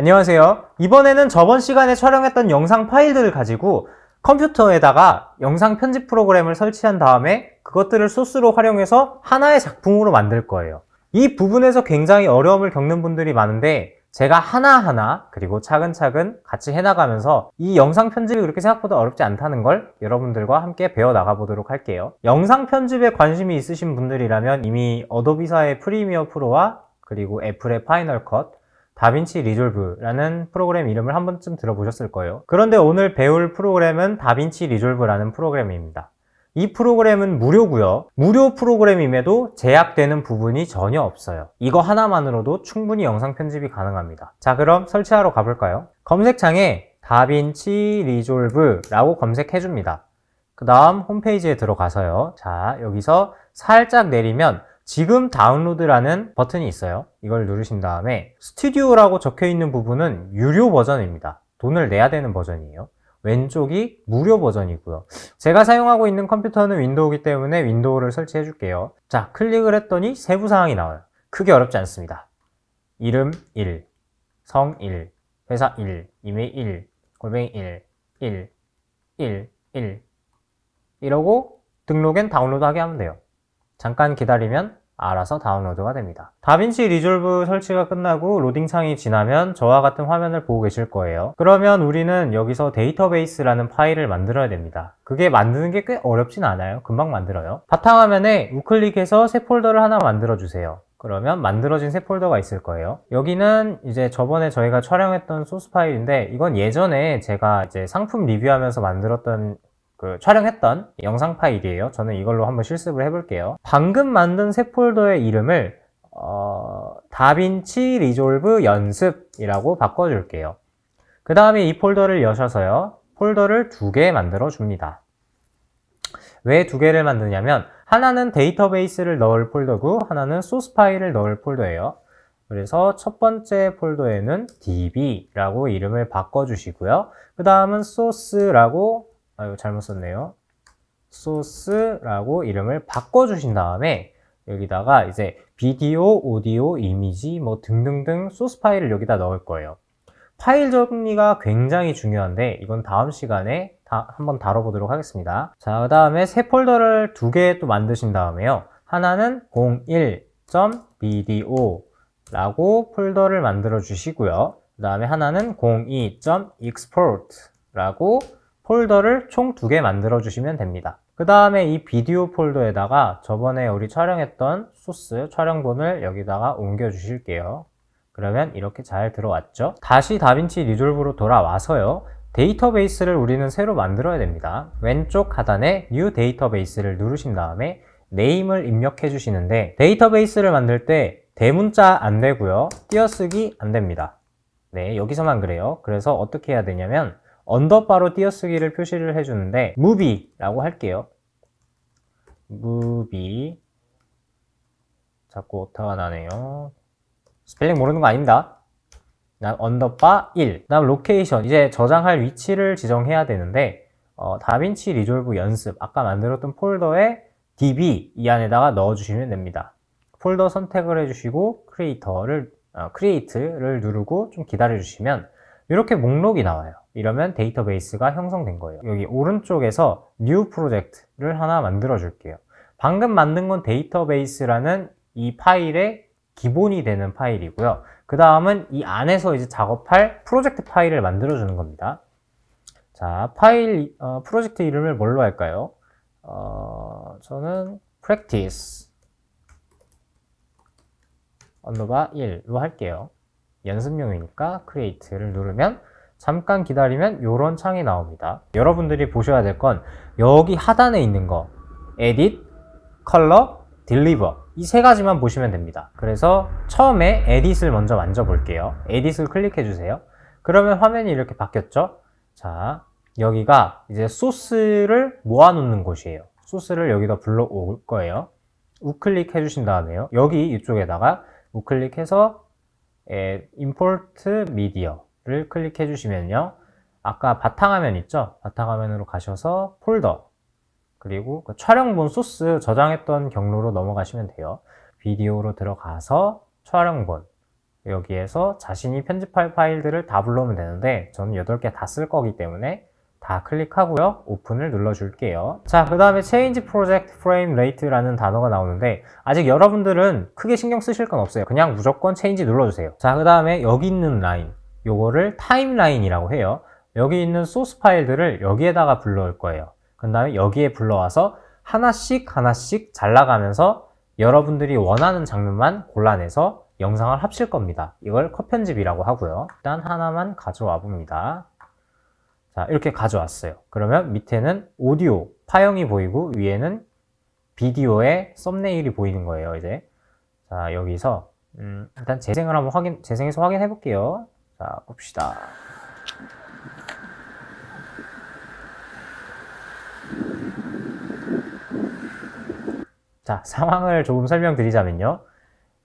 안녕하세요. 이번에는 저번 시간에 촬영했던 영상 파일들을 가지고 컴퓨터에다가 영상 편집 프로그램을 설치한 다음에 그것들을 소스로 활용해서 하나의 작품으로 만들 거예요. 이 부분에서 굉장히 어려움을 겪는 분들이 많은데 제가 하나하나 그리고 차근차근 같이 해나가면서 이 영상 편집이 그렇게 생각보다 어렵지 않다는 걸 여러분들과 함께 배워나가 보도록 할게요. 영상 편집에 관심이 있으신 분들이라면 이미 어도비사의 프리미어 프로와 그리고 애플의 파이널 컷 다빈치 리졸브라는 프로그램 이름을 한 번쯤 들어보셨을 거예요. 그런데 오늘 배울 프로그램은 다빈치 리졸브라는 프로그램입니다. 이 프로그램은 무료고요. 무료 프로그램임에도 제약되는 부분이 전혀 없어요. 이거 하나만으로도 충분히 영상 편집이 가능합니다. 자 그럼 설치하러 가볼까요? 검색창에 다빈치 리졸브라고 검색해줍니다. 그 다음 홈페이지에 들어가서요. 자 여기서 살짝 내리면 지금 다운로드라는 버튼이 있어요 이걸 누르신 다음에 스튜디오라고 적혀있는 부분은 유료 버전입니다 돈을 내야 되는 버전이에요 왼쪽이 무료 버전이고요 제가 사용하고 있는 컴퓨터는 윈도우기 때문에 윈도우를 설치해 줄게요 자 클릭을 했더니 세부 사항이 나와요 크게 어렵지 않습니다 이름 1, 성 1, 회사 1, 이메일 1, 골뱅이 1, 1, 1, 1 이러고 등록엔 다운로드 하게 하면 돼요 잠깐 기다리면 알아서 다운로드가 됩니다. 다빈치 리졸브 설치가 끝나고 로딩창이 지나면 저와 같은 화면을 보고 계실 거예요. 그러면 우리는 여기서 데이터베이스라는 파일을 만들어야 됩니다. 그게 만드는 게 꽤 어렵진 않아요. 금방 만들어요. 바탕화면에 우클릭해서 새 폴더를 하나 만들어주세요. 그러면 만들어진 새 폴더가 있을 거예요 여기는 이제 저번에 저희가 촬영했던 소스 파일인데 이건 예전에 제가 이제 상품 리뷰하면서 만들었던 그 촬영했던 영상 파일이에요. 저는 이걸로 한번 실습을 해볼게요. 방금 만든 새 폴더의 이름을 어, 다빈치 리졸브 연습이라고 바꿔줄게요. 그 다음에 이 폴더를 여셔서요. 폴더를 두 개 만들어 줍니다. 왜 두 개를 만드냐면 하나는 데이터베이스를 넣을 폴더고 하나는 소스 파일을 넣을 폴더예요. 그래서 첫 번째 폴더에는 db라고 이름을 바꿔주시고요. 그 다음은 소스라고 아유 잘못 썼네요 소스라고 이름을 바꿔주신 다음에 여기다가 이제 비디오, 오디오, 이미지 뭐 등등등 소스 파일을 여기다 넣을 거예요 파일 정리가 굉장히 중요한데 이건 다음 시간에 다 한번 다뤄보도록 하겠습니다 자 그 다음에 새 폴더를 두 개 또 만드신 다음에요 하나는 01.bdo 라고 폴더를 만들어 주시고요 그 다음에 하나는 02.export 라고 폴더를 총 두 개 만들어 주시면 됩니다 그 다음에 이 비디오 폴더에다가 저번에 우리 촬영했던 소스 촬영본을 여기다가 옮겨 주실게요 그러면 이렇게 잘 들어왔죠 다시 다빈치 리졸브로 돌아와서요 데이터베이스를 우리는 새로 만들어야 됩니다 왼쪽 하단에 New 데이터베이스를 누르신 다음에 네임을 입력해 주시는데 데이터베이스를 만들 때 대문자 안 되고요 띄어쓰기 안 됩니다 네 여기서만 그래요 그래서 어떻게 해야 되냐면 언더바로 띄어쓰기를 표시를 해주는데 무비라고 할게요. 무비 자꾸 오타가 나네요. 스펠링 모르는 거 아닙니다. 난 언더바 1. 다음 로케이션. 이제 저장할 위치를 지정해야 되는데 어, 다빈치 리졸브 연습 아까 만들었던 폴더에 db 이 안에다가 넣어주시면 됩니다. 폴더 선택을 해주시고 크리에이터를 어, 크리에이트를 누르고 좀 기다려주시면 이렇게 목록이 나와요. 이러면 데이터베이스가 형성된 거예요 여기 오른쪽에서 new p r o j e c t 를 하나 만들어 줄게요 방금 만든 건 데이터베이스라는 이 파일의 기본이 되는 파일이고요 그 다음은 이 안에서 이제 작업할 프로젝트 파일을 만들어 주는 겁니다 자 파일 어, 프로젝트 이름을 뭘로 할까요 어, 저는 practice 언더바 1로 할게요 연습용이니까 create를 누르면 잠깐 기다리면 이런 창이 나옵니다 여러분들이 보셔야 될 건 여기 하단에 있는 거 에딧, 컬러, 딜리버 이 세 가지만 보시면 됩니다 그래서 처음에 에딧을 먼저 만져볼게요 에딧을 클릭해 주세요 그러면 화면이 이렇게 바뀌었죠 자 여기가 이제 소스를 모아놓는 곳이에요 소스를 여기다 불러올 거예요 우클릭 해주신 다음에요 여기 이쪽에다가 우클릭해서 에, import media 를 클릭해 주시면요. 아까 바탕화면 있죠? 바탕화면으로 가셔서 폴더 그리고 그 촬영본 소스 저장했던 경로로 넘어가시면 돼요. 비디오로 들어가서 촬영본 여기에서 자신이 편집할 파일들을 다 불러오면 되는데 저는 8개 다 쓸 거기 때문에 다 클릭하고요. 오픈을 눌러줄게요. 자, 그 다음에 Change Project Frame Rate라는 단어가 나오는데 아직 여러분들은 크게 신경 쓰실 건 없어요. 그냥 무조건 Change 눌러주세요. 자, 그 다음에 여기 있는 라인 요거를 타임라인이라고 해요. 여기 있는 소스 파일들을 여기에다가 불러올 거예요. 그 다음에 여기에 불러와서 하나씩 하나씩 잘라가면서 여러분들이 원하는 장면만 골라내서 영상을 합칠 겁니다. 이걸 컷 편집이라고 하고요. 일단 하나만 가져와 봅니다. 자 이렇게 가져왔어요. 그러면 밑에는 오디오 파형이 보이고 위에는 비디오의 썸네일이 보이는 거예요. 이제 자 여기서 음, 일단 재생을 한번 확인 재생해서 확인해 볼게요. 자, 봅시다. 자, 상황을 조금 설명드리자면요.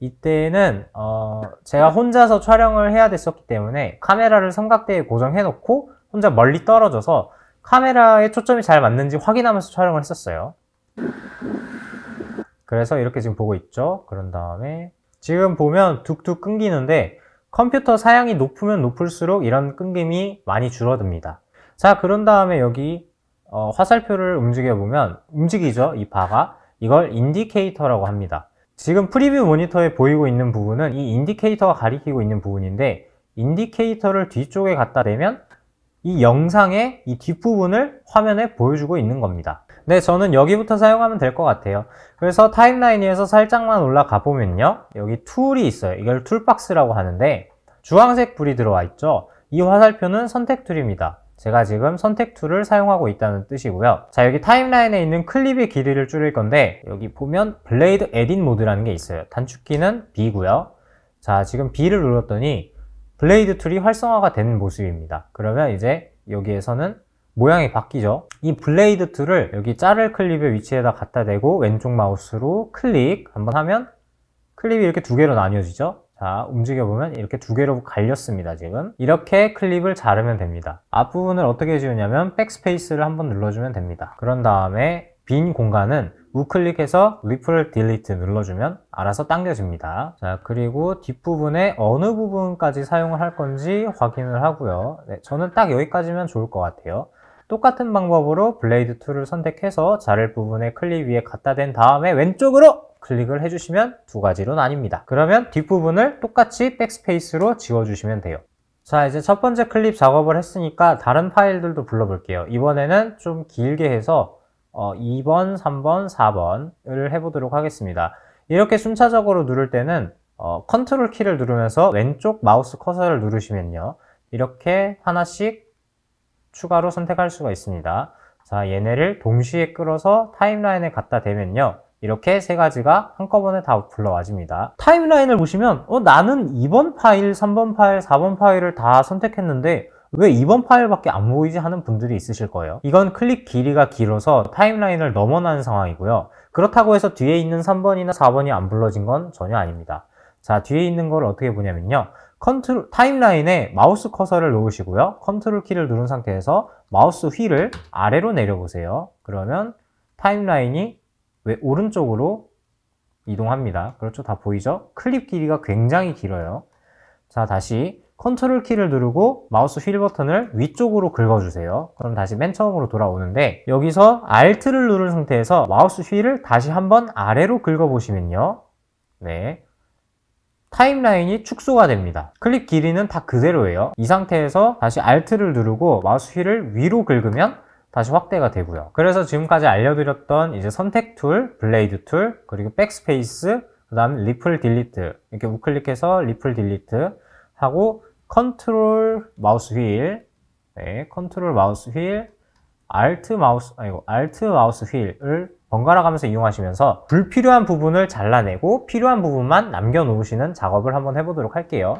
이때는 어, 제가 혼자서 촬영을 해야 됐었기 때문에 카메라를 삼각대에 고정해놓고 혼자 멀리 떨어져서 카메라에 초점이 잘 맞는지 확인하면서 촬영을 했었어요. 그래서 이렇게 지금 보고 있죠. 그런 다음에 지금 보면 툭툭 끊기는데 컴퓨터 사양이 높으면 높을수록 이런 끊김이 많이 줄어듭니다. 자 그런 다음에 여기 어, 화살표를 움직여 보면 움직이죠 이 바가 이걸 인디케이터라고 합니다. 지금 프리뷰 모니터에 보이고 있는 부분은 이 인디케이터가 가리키고 있는 부분인데 인디케이터를 뒤쪽에 갖다 대면 이 영상의 이 뒷부분을 화면에 보여주고 있는 겁니다. 네, 저는 여기부터 사용하면 될 것 같아요. 그래서 타임라인에서 살짝만 올라가 보면요. 여기 툴이 있어요. 이걸 툴박스라고 하는데 주황색 불이 들어와 있죠. 이 화살표는 선택 툴입니다. 제가 지금 선택 툴을 사용하고 있다는 뜻이고요. 자, 여기 타임라인에 있는 클립의 길이를 줄일 건데 여기 보면 블레이드 에딧 모드라는 게 있어요. 단축키는 B고요. 자, 지금 B를 눌렀더니 블레이드 툴이 활성화가 된 모습입니다. 그러면 이제 여기에서는 모양이 바뀌죠 이 블레이드 툴을 여기 자를 클립의 위치에다 갖다 대고 왼쪽 마우스로 클릭 한번 하면 클립이 이렇게 두 개로 나뉘어지죠 자 움직여보면 이렇게 두 개로 갈렸습니다 지금 이렇게 클립을 자르면 됩니다 앞부분을 어떻게 지우냐면 백스페이스를 한번 눌러주면 됩니다 그런 다음에 빈 공간은 우클릭해서 리플 딜리트 눌러주면 알아서 당겨집니다 자 그리고 뒷부분에 어느 부분까지 사용을 할 건지 확인을 하고요 네, 저는 딱 여기까지면 좋을 것 같아요 똑같은 방법으로 블레이드 툴을 선택해서 자를 부분의 클립 위에 갖다 댄 다음에 왼쪽으로 클릭을 해주시면 두 가지로 나뉩니다. 그러면 뒷부분을 똑같이 백스페이스로 지워주시면 돼요. 자 이제 첫 번째 클립 작업을 했으니까 다른 파일들도 불러볼게요. 이번에는 좀 길게 해서 어, 2번, 3번, 4번을 해보도록 하겠습니다. 이렇게 순차적으로 누를 때는 어, 컨트롤 키를 누르면서 왼쪽 마우스 커서를 누르시면요. 이렇게 하나씩 추가로 선택할 수가 있습니다. 자, 얘네를 동시에 끌어서 타임라인에 갖다 대면요. 이렇게 세 가지가 한꺼번에 다 불러와집니다. 타임라인을 보시면 어, 나는 2번 파일, 3번 파일, 4번 파일을 다 선택했는데 왜 2번 파일밖에 안 보이지 하는 분들이 있으실 거예요. 이건 클릭 길이가 길어서 타임라인을 넘어나는 상황이고요. 그렇다고 해서 뒤에 있는 3번이나 4번이 안 불러진 건 전혀 아닙니다. 자, 뒤에 있는 걸 어떻게 보냐면요. 컨트롤 타임라인에 마우스 커서를 놓으시고요. 컨트롤 키를 누른 상태에서 마우스 휠을 아래로 내려보세요. 그러면 타임라인이 왜 오른쪽으로 이동합니다. 그렇죠? 다 보이죠? 클립 길이가 굉장히 길어요. 자, 다시 컨트롤 키를 누르고 마우스 휠 버튼을 위쪽으로 긁어주세요. 그럼 다시 맨 처음으로 돌아오는데 여기서 Alt를 누른 상태에서 마우스 휠을 다시 한번 아래로 긁어보시면요. 네, 타임라인이 축소가 됩니다 클립 길이는 다 그대로예요 이 상태에서 다시 Alt를 누르고 마우스 휠을 위로 긁으면 다시 확대가 되고요 그래서 지금까지 알려드렸던 이제 선택 툴, 블레이드 툴, 그리고 백스페이스, 그 다음 리플 딜리트 이렇게 우클릭해서 리플 딜리트 하고 컨트롤 마우스 휠 네, 컨트롤 마우스 휠, Alt 마우스, 아이고, Alt 마우스 휠을 번갈아 가면서 이용하시면서 불필요한 부분을 잘라내고 필요한 부분만 남겨놓으시는 작업을 한번 해보도록 할게요.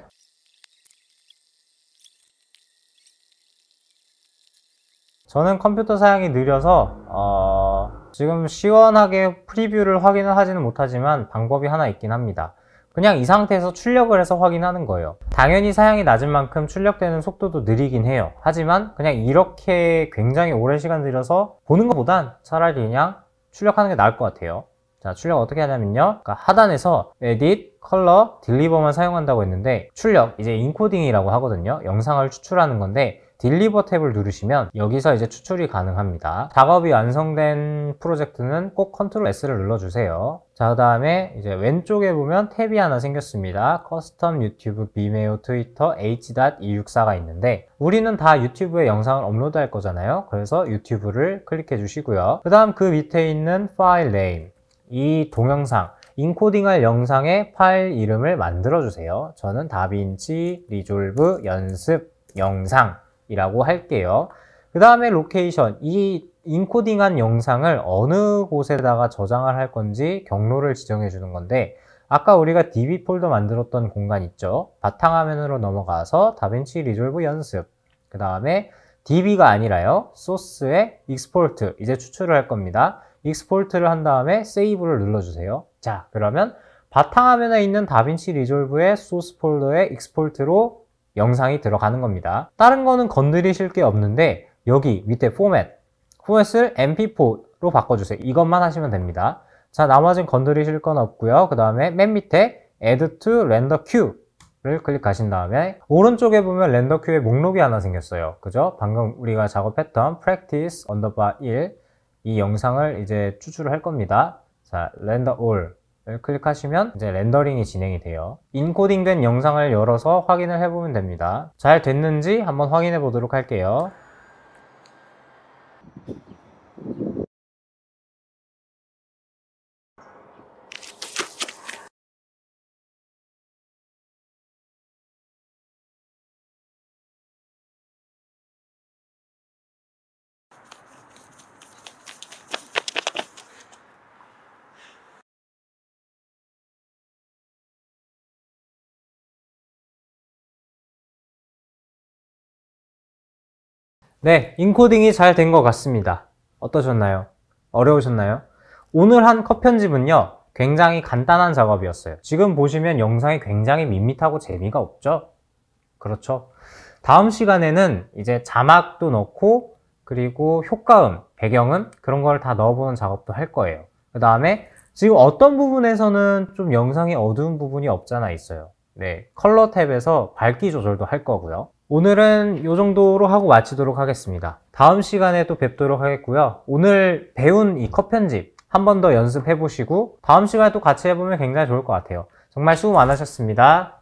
저는 컴퓨터 사양이 느려서 어... 지금 시원하게 프리뷰를 확인을 하지는 못하지만 방법이 하나 있긴 합니다. 그냥 이 상태에서 출력을 해서 확인하는 거예요. 당연히 사양이 낮은 만큼 출력되는 속도도 느리긴 해요. 하지만 그냥 이렇게 굉장히 오랜 시간 들여서 보는 것보단 차라리 그냥 출력하는 게 나을 것 같아요. 자, 출력 어떻게 하냐면요. 그러니까 하단에서 edit, 컬러, 딜리버만 사용한다고 했는데 출력, 이제 인코딩이라고 하거든요. 영상을 추출하는 건데 딜리버 탭을 누르시면 여기서 이제 추출이 가능합니다. 작업이 완성된 프로젝트는 꼭 컨트롤 S를 눌러주세요. 자, 그 다음에 이제 왼쪽에 보면 탭이 하나 생겼습니다. 커스텀 유튜브, 비메오, 트위터, h.264가 있는데 우리는 다 유튜브에 영상을 업로드할 거잖아요. 그래서 유튜브를 클릭해 주시고요. 그 다음 그 밑에 있는 파일 네임, 이 동영상, 인코딩할 영상의 파일 이름을 만들어 주세요. 저는 다빈치, 리졸브, 연습, 영상 이라고 할게요. 그 다음에 로케이션, 이 인코딩한 영상을 어느 곳에다가 저장을 할 건지 경로를 지정해 주는 건데 아까 우리가 DB 폴더 만들었던 공간 있죠? 바탕화면으로 넘어가서 다빈치 리졸브 연습 그 다음에 DB가 아니라요 소스에 익스포트 이제 추출을 할 겁니다 익스포트를 한 다음에 세이브를 눌러주세요 자 그러면 바탕화면에 있는 다빈치 리졸브의 소스 폴더에 익스포트로 영상이 들어가는 겁니다. 다른 거는 건드리실 게 없는데 여기 밑에 포맷, 포맷을 mp4로 바꿔주세요. 이것만 하시면 됩니다. 자, 나머지는 건드리실 건 없고요. 그 다음에 맨 밑에 add to render queue를 클릭하신 다음에 오른쪽에 보면 render q u e u e 의 목록이 하나 생겼어요. 그죠? 방금 우리가 작업했던 practice 1이 영상을 이제 추출을 할 겁니다. 자, render all 클릭하시면 이제 렌더링이 진행이 돼요 인코딩된 영상을 열어서 확인을 해보면 됩니다 잘 됐는지 한번 확인해 보도록 할게요 네, 인코딩이 잘 된 것 같습니다. 어떠셨나요? 어려우셨나요? 오늘 한 컷 편집은요, 굉장히 간단한 작업이었어요. 지금 보시면 영상이 굉장히 밋밋하고 재미가 없죠? 그렇죠. 다음 시간에는 이제 자막도 넣고, 그리고 효과음, 배경음, 그런 걸 다 넣어보는 작업도 할 거예요. 그 다음에 지금 어떤 부분에서는 좀 영상이 어두운 부분이 없잖아 있어요. 네, 컬러 탭에서 밝기 조절도 할 거고요. 오늘은 이 정도로 하고 마치도록 하겠습니다. 다음 시간에 또 뵙도록 하겠고요. 오늘 배운 이컷 편집 한 번 더 연습해 보시고 다음 시간에 또 같이 해보면 굉장히 좋을 것 같아요. 정말 수고 많으셨습니다.